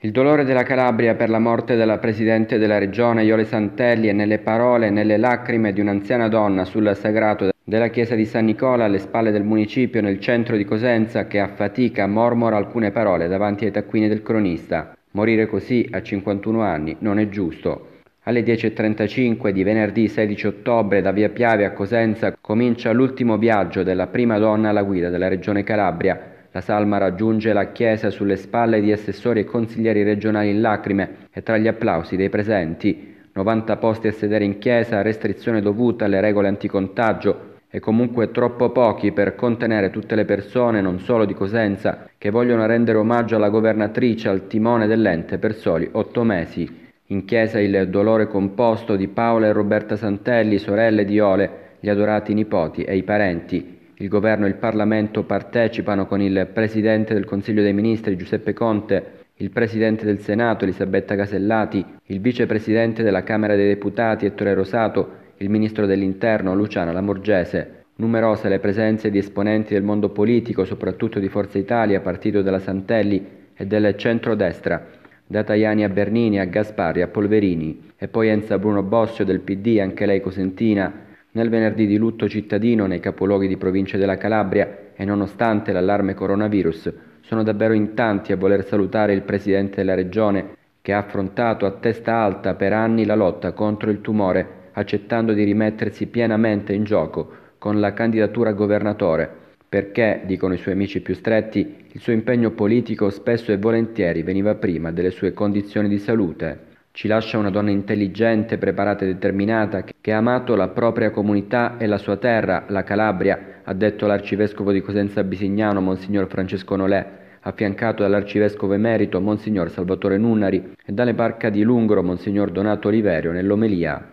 Il dolore della Calabria per la morte della Presidente della Regione Iole Santelli è nelle parole e nelle lacrime di un'anziana donna sul sagrato della chiesa di San Nicola alle spalle del municipio nel centro di Cosenza che a fatica mormora alcune parole davanti ai taccuini del cronista. Morire così a 51 anni non è giusto. Alle 10.35 di venerdì 16 ottobre da Via Piave a Cosenza comincia l'ultimo viaggio della prima donna alla guida della Regione Calabria la salma raggiunge la chiesa sulle spalle di assessori e consiglieri regionali in lacrime e tra gli applausi dei presenti. 90 posti a sedere in chiesa, restrizione dovuta alle regole anticontagio e comunque troppo pochi per contenere tutte le persone, non solo di Cosenza, che vogliono rendere omaggio alla governatrice al timone dell'ente per soli otto mesi. In chiesa il dolore composto di Paola e Roberta Santelli, sorelle di Ole, gli adorati nipoti e i parenti, il governo e il Parlamento partecipano con il Presidente del Consiglio dei Ministri Giuseppe Conte, il Presidente del Senato Elisabetta Casellati, il Vicepresidente della Camera dei Deputati Ettore Rosato, il Ministro dell'Interno Luciana Lamorgese. Numerose le presenze di esponenti del mondo politico, soprattutto di Forza Italia, partito della Santelli e del centrodestra, da Tajani a Bernini a Gaspari a Polverini e poi Enza Bruno Bossio del PD, anche lei cosentina, nel venerdì di lutto cittadino nei capoluoghi di provincia della Calabria e nonostante l'allarme coronavirus, sono davvero in tanti a voler salutare il presidente della regione che ha affrontato a testa alta per anni la lotta contro il tumore, accettando di rimettersi pienamente in gioco con la candidatura a governatore, perché, dicono i suoi amici più stretti, il suo impegno politico spesso e volentieri veniva prima delle sue condizioni di salute. Ci lascia una donna intelligente, preparata e determinata, che ha amato la propria comunità e la sua terra, la Calabria, ha detto l'arcivescovo di Cosenza Bisignano, Monsignor Francesco Nolè, affiancato dall'arcivescovo emerito, Monsignor Salvatore Nunnari, e dalle parca di Lungro, Monsignor Donato Oliverio, nell'omelia.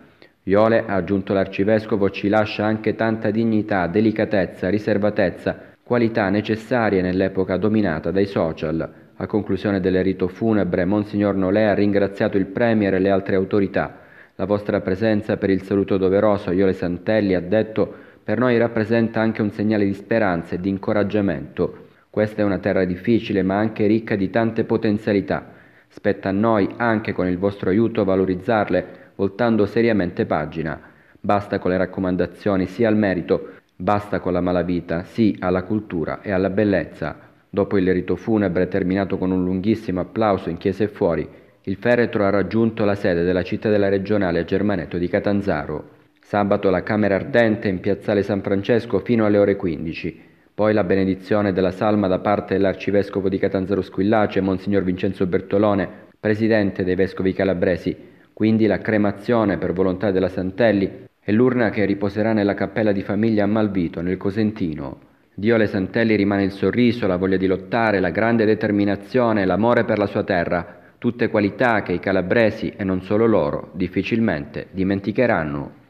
Iole, ha aggiunto l'arcivescovo, ci lascia anche tanta dignità, delicatezza, riservatezza, qualità necessarie nell'epoca dominata dai social. A conclusione del rito funebre, Monsignor Nolè ha ringraziato il Premier e le altre autorità. La vostra presenza per il saluto doveroso, Iole Santelli ha detto, per noi rappresenta anche un segnale di speranza e di incoraggiamento. Questa è una terra difficile ma anche ricca di tante potenzialità. Spetta a noi, anche con il vostro aiuto, valorizzarle, voltando seriamente pagina. Basta con le raccomandazioni, sì al merito, basta con la malavita, sì alla cultura e alla bellezza. Dopo il rito funebre, terminato con un lunghissimo applauso in chiesa e fuori, il feretro ha raggiunto la sede della cittadella regionale a Germaneto di Catanzaro. Sabato la Camera Ardente in piazzale San Francesco fino alle ore 15. Poi la benedizione della salma da parte dell'arcivescovo di Catanzaro Squillace, Monsignor Vincenzo Bertolone, presidente dei vescovi calabresi. Quindi la cremazione per volontà della Santelli e l'urna che riposerà nella cappella di famiglia a Malvito, nel Cosentino. Dio alle Santelli rimane il sorriso, la voglia di lottare, la grande determinazione, l'amore per la sua terra, tutte qualità che i calabresi, e non solo loro, difficilmente dimenticheranno.